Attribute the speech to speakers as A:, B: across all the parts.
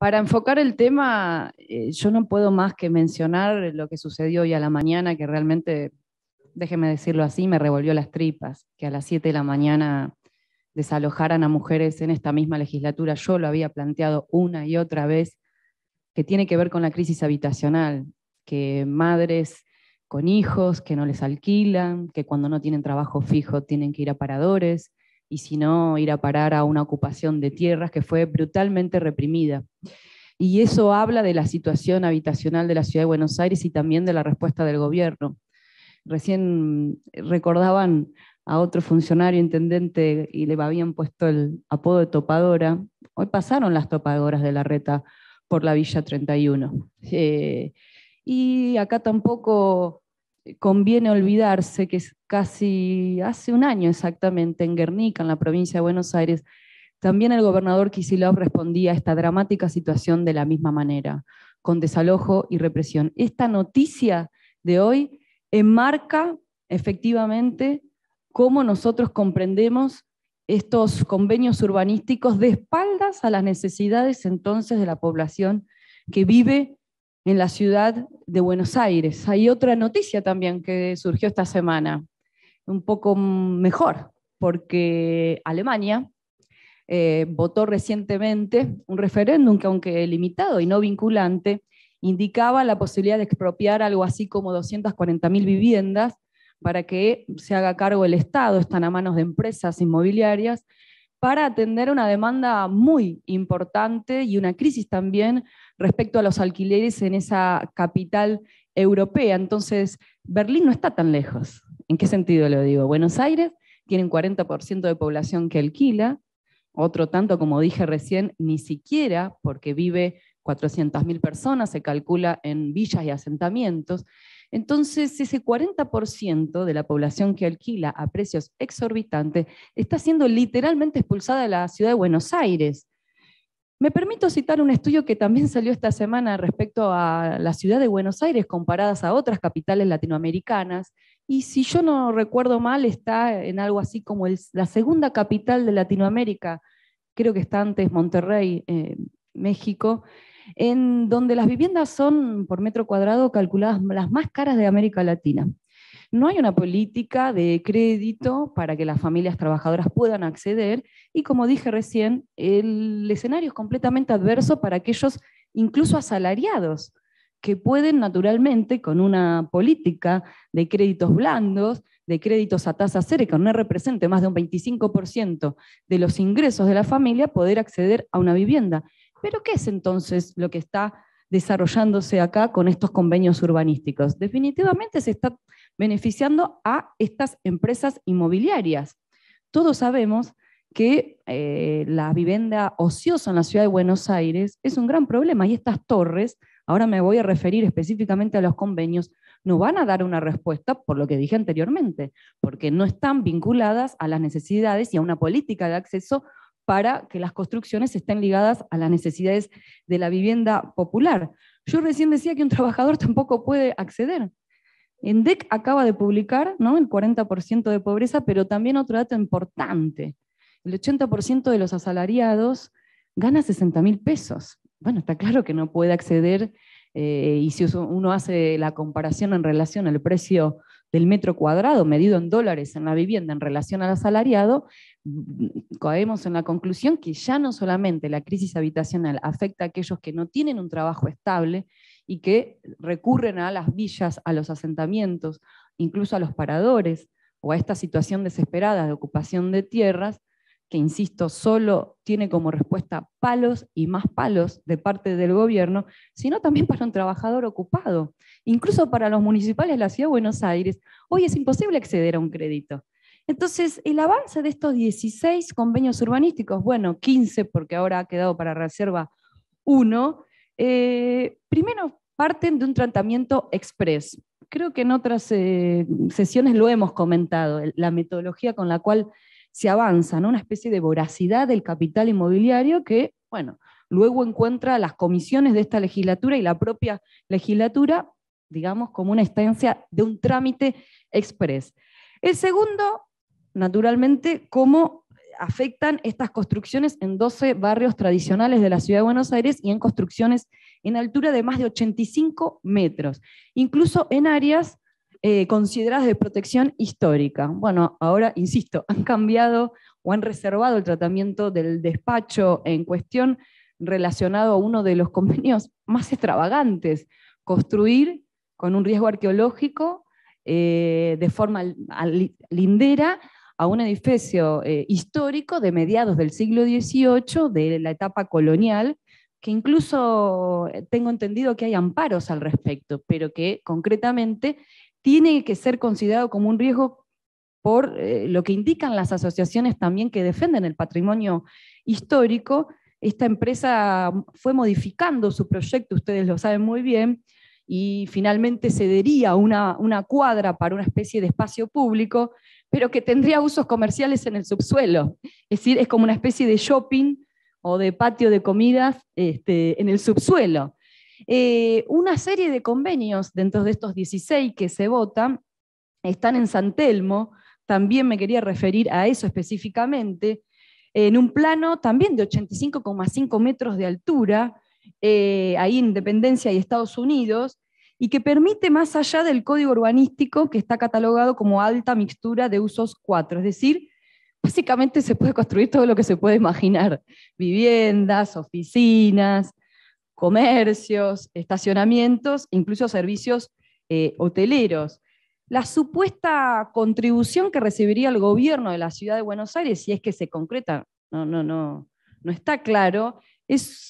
A: Para enfocar el tema, eh, yo no puedo más que mencionar lo que sucedió hoy a la mañana, que realmente, déjeme decirlo así, me revolvió las tripas, que a las 7 de la mañana desalojaran a mujeres en esta misma legislatura. Yo lo había planteado una y otra vez, que tiene que ver con la crisis habitacional, que madres con hijos que no les alquilan, que cuando no tienen trabajo fijo tienen que ir a paradores, y si no, ir a parar a una ocupación de tierras que fue brutalmente reprimida. Y eso habla de la situación habitacional de la ciudad de Buenos Aires y también de la respuesta del gobierno. Recién recordaban a otro funcionario intendente y le habían puesto el apodo de topadora. Hoy pasaron las topadoras de la reta por la Villa 31. Eh, y acá tampoco conviene olvidarse que casi hace un año exactamente en Guernica, en la provincia de Buenos Aires, también el gobernador Kisilov respondía a esta dramática situación de la misma manera, con desalojo y represión. Esta noticia de hoy enmarca efectivamente cómo nosotros comprendemos estos convenios urbanísticos de espaldas a las necesidades entonces de la población que vive en la ciudad de Buenos Aires. Hay otra noticia también que surgió esta semana, un poco mejor, porque Alemania eh, votó recientemente un referéndum que aunque limitado y no vinculante, indicaba la posibilidad de expropiar algo así como 240.000 viviendas para que se haga cargo el Estado, están a manos de empresas inmobiliarias, para atender una demanda muy importante y una crisis también respecto a los alquileres en esa capital europea. Entonces, Berlín no está tan lejos. ¿En qué sentido lo digo? Buenos Aires tiene un 40% de población que alquila, otro tanto, como dije recién, ni siquiera porque vive 400.000 personas, se calcula en villas y asentamientos. Entonces, ese 40% de la población que alquila a precios exorbitantes está siendo literalmente expulsada de la ciudad de Buenos Aires. Me permito citar un estudio que también salió esta semana respecto a la ciudad de Buenos Aires comparadas a otras capitales latinoamericanas. Y si yo no recuerdo mal, está en algo así como la segunda capital de Latinoamérica. Creo que está antes Monterrey, eh, México en donde las viviendas son por metro cuadrado calculadas las más caras de América Latina. No hay una política de crédito para que las familias trabajadoras puedan acceder y como dije recién, el escenario es completamente adverso para aquellos incluso asalariados que pueden naturalmente con una política de créditos blandos, de créditos a tasa cero, que no represente más de un 25% de los ingresos de la familia, poder acceder a una vivienda. Pero ¿qué es entonces lo que está desarrollándose acá con estos convenios urbanísticos? Definitivamente se está beneficiando a estas empresas inmobiliarias. Todos sabemos que eh, la vivienda ociosa en la ciudad de Buenos Aires es un gran problema y estas torres, ahora me voy a referir específicamente a los convenios, no van a dar una respuesta por lo que dije anteriormente, porque no están vinculadas a las necesidades y a una política de acceso para que las construcciones estén ligadas a las necesidades de la vivienda popular. Yo recién decía que un trabajador tampoco puede acceder. ENDEC acaba de publicar el 40% de pobreza, pero también otro dato importante. El 80% de los asalariados gana 60 mil pesos. Bueno, está claro que no puede acceder eh, y si uno hace la comparación en relación al precio del metro cuadrado medido en dólares en la vivienda en relación al asalariado, mm, caemos en la conclusión que ya no solamente la crisis habitacional afecta a aquellos que no tienen un trabajo estable y que recurren a las villas, a los asentamientos, incluso a los paradores o a esta situación desesperada de ocupación de tierras, que, insisto, solo tiene como respuesta palos y más palos de parte del gobierno, sino también para un trabajador ocupado. Incluso para los municipales de la Ciudad de Buenos Aires, hoy es imposible acceder a un crédito. Entonces, el avance de estos 16 convenios urbanísticos, bueno, 15 porque ahora ha quedado para reserva uno, eh, primero parten de un tratamiento express. Creo que en otras eh, sesiones lo hemos comentado, la metodología con la cual se avanza, Una especie de voracidad del capital inmobiliario que, bueno, luego encuentra las comisiones de esta legislatura y la propia legislatura, digamos, como una estancia de un trámite express. El segundo, naturalmente, cómo afectan estas construcciones en 12 barrios tradicionales de la ciudad de Buenos Aires y en construcciones en altura de más de 85 metros, incluso en áreas eh, consideradas de protección histórica. Bueno, ahora, insisto, han cambiado o han reservado el tratamiento del despacho en cuestión relacionado a uno de los convenios más extravagantes, construir con un riesgo arqueológico eh, de forma lindera a un edificio eh, histórico de mediados del siglo XVIII, de la etapa colonial, que incluso tengo entendido que hay amparos al respecto, pero que concretamente tiene que ser considerado como un riesgo por eh, lo que indican las asociaciones también que defienden el patrimonio histórico. Esta empresa fue modificando su proyecto, ustedes lo saben muy bien, y finalmente cedería una, cuadra para una especie de espacio público, pero que tendría usos comerciales en el subsuelo. Es decir, es como una especie de shopping o de patio de comidas este, en el subsuelo. Eh, una serie de convenios dentro de estos 16 que se votan, están en San Telmo, también me quería referir a eso específicamente, en un plano también de 85,5 metros de altura, hay eh, Independencia y Estados Unidos, y que permite más allá del código urbanístico que está catalogado como alta mixtura de usos 4, es decir, básicamente se puede construir todo lo que se puede imaginar, viviendas, oficinas, comercios, estacionamientos, incluso servicios eh, hoteleros. La supuesta contribución que recibiría el gobierno de la ciudad de Buenos Aires, si es que se concreta, no, no, no, está claro,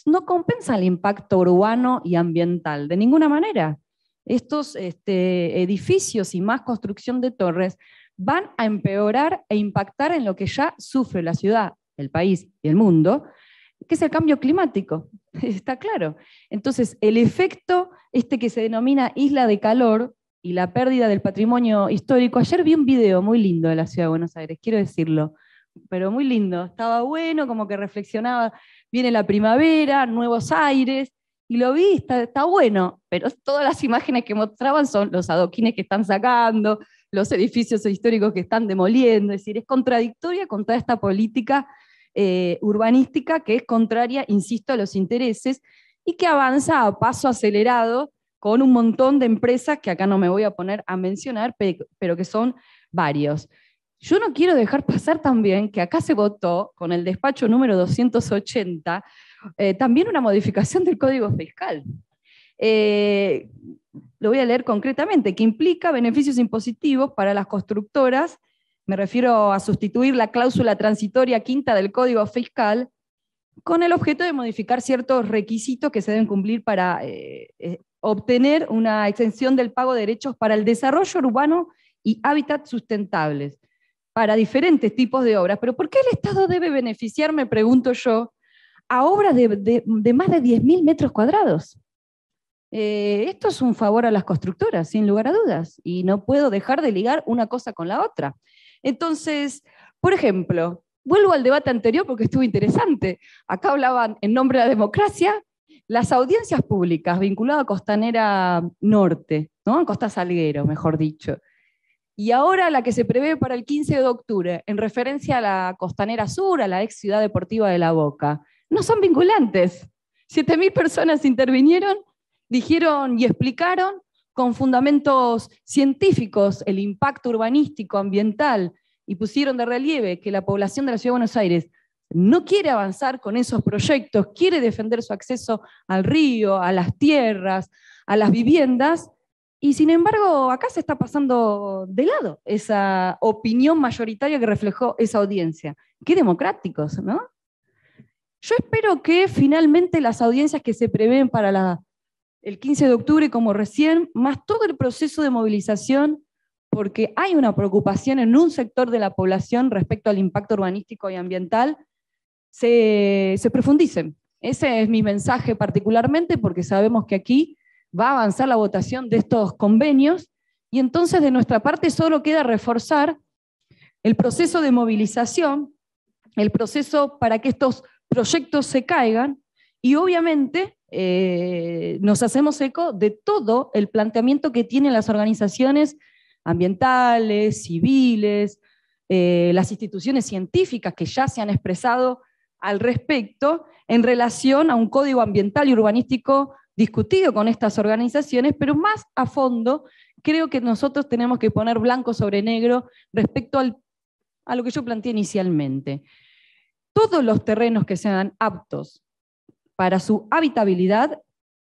A: no compensa el impacto urbano y ambiental de ninguna manera. Estos este, edificios y más construcción de torres van a empeorar e impactar en lo que ya sufre la ciudad, el país y el mundo, que es el cambio climático. Está claro. Entonces, el efecto este que se denomina isla de calor y la pérdida del patrimonio histórico, ayer vi un video muy lindo de la ciudad de Buenos Aires, quiero decirlo, pero muy lindo. Estaba bueno, como que reflexionaba, viene la primavera, nuevos aires, y lo vi, está, está, bueno, pero todas las imágenes que mostraban son los adoquines que están sacando, los edificios históricos que están demoliendo, es decir, es contradictoria con toda esta política eh, urbanística que es contraria, insisto, a los intereses y que avanza a paso acelerado con un montón de empresas que acá no me voy a poner a mencionar, pero que son varios. Yo no quiero dejar pasar también que acá se votó con el despacho número 280 eh, también una modificación del Código Fiscal. Eh, lo voy a leer concretamente, que implica beneficios impositivos para las constructoras me refiero a sustituir la cláusula transitoria quinta del Código Fiscal con el objeto de modificar ciertos requisitos que se deben cumplir para eh, eh, obtener una exención del pago de derechos para el desarrollo urbano y hábitat sustentables, para diferentes tipos de obras. Pero ¿por qué el Estado debe beneficiar, me pregunto yo, a obras de, más de 10.000 metros cuadrados? Eh, esto es un favor a las constructoras, sin lugar a dudas, y no puedo dejar de ligar una cosa con la otra. Entonces, por ejemplo, vuelvo al debate anterior porque estuvo interesante. Acá hablaban en nombre de la democracia, las audiencias públicas vinculadas a Costanera Norte, ¿no? Costa Salguero, mejor dicho. Y ahora la que se prevé para el 15 de octubre, en referencia a la Costanera Sur, a la ex ciudad deportiva de La Boca, no son vinculantes. 7.000 personas intervinieron, dijeron y explicaron con fundamentos científicos el impacto urbanístico, ambiental, y pusieron de relieve que la población de la Ciudad de Buenos Aires no quiere avanzar con esos proyectos, quiere defender su acceso al río, a las tierras, a las viviendas, y sin embargo acá se está pasando de lado esa opinión mayoritaria que reflejó esa audiencia. Qué democráticos, ¿no? Yo espero que finalmente las audiencias que se prevén para el 15 de octubre, como recién, más todo el proceso de movilización porque hay una preocupación en un sector de la población respecto al impacto urbanístico y ambiental, se, se profundicen. Ese es mi mensaje particularmente porque sabemos que aquí va a avanzar la votación de estos convenios y entonces de nuestra parte solo queda reforzar el proceso de movilización, el proceso para que estos proyectos se caigan y obviamente eh, nos hacemos eco de todo el planteamiento que tienen las organizaciones ambientales, civiles, eh, las instituciones científicas que ya se han expresado al respecto en relación a un código ambiental y urbanístico discutido con estas organizaciones, pero más a fondo creo que nosotros tenemos que poner blanco sobre negro respecto a lo que yo planteé inicialmente. Todos los terrenos que sean aptos para su habitabilidad,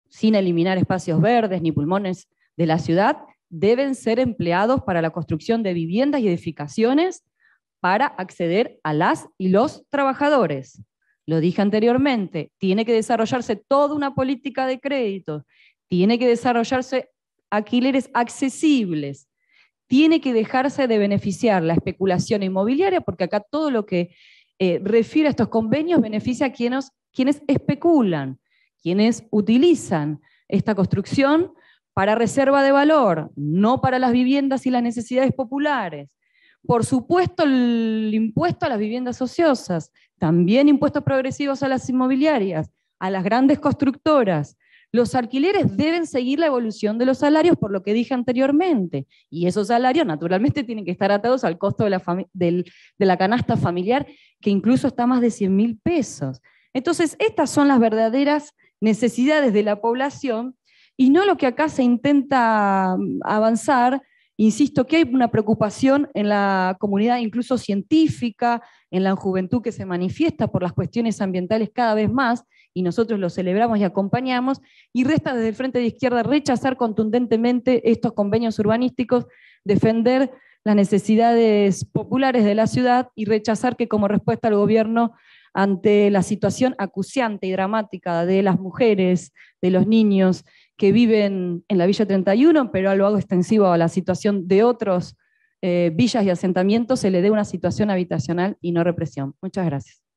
A: sin eliminar espacios verdes ni pulmones de la ciudad, deben ser empleados para la construcción de viviendas y edificaciones para acceder a las y los trabajadores. Lo dije anteriormente, tiene que desarrollarse toda una política de crédito, tiene que desarrollarse alquileres accesibles, tiene que dejarse de beneficiar la especulación inmobiliaria, porque acá todo lo que eh, refiere a estos convenios beneficia a quienes, quienes especulan, quienes utilizan esta construcción para reserva de valor, no para las viviendas y las necesidades populares. Por supuesto, el impuesto a las viviendas ociosas, también impuestos progresivos a las inmobiliarias, a las grandes constructoras. Los alquileres deben seguir la evolución de los salarios, por lo que dije anteriormente, y esos salarios naturalmente tienen que estar atados al costo de la, canasta familiar, que incluso está más de 100 mil pesos. Entonces, estas son las verdaderas necesidades de la población y no lo que acá se intenta mm, avanzar. Insisto que hay una preocupación en la comunidad, incluso científica, en la juventud que se manifiesta por las cuestiones ambientales cada vez más, y nosotros lo celebramos y acompañamos, y resta desde el Frente de Izquierda rechazar contundentemente estos convenios urbanísticos, defender las necesidades populares de la ciudad y rechazar que como respuesta al gobierno ante la situación acuciante y dramática de las mujeres, de los niños que viven en la Villa 31, pero lo hago extensivo a la situación de otros eh, villas y asentamientos, se le dé una situación habitacional y no represión. Muchas gracias.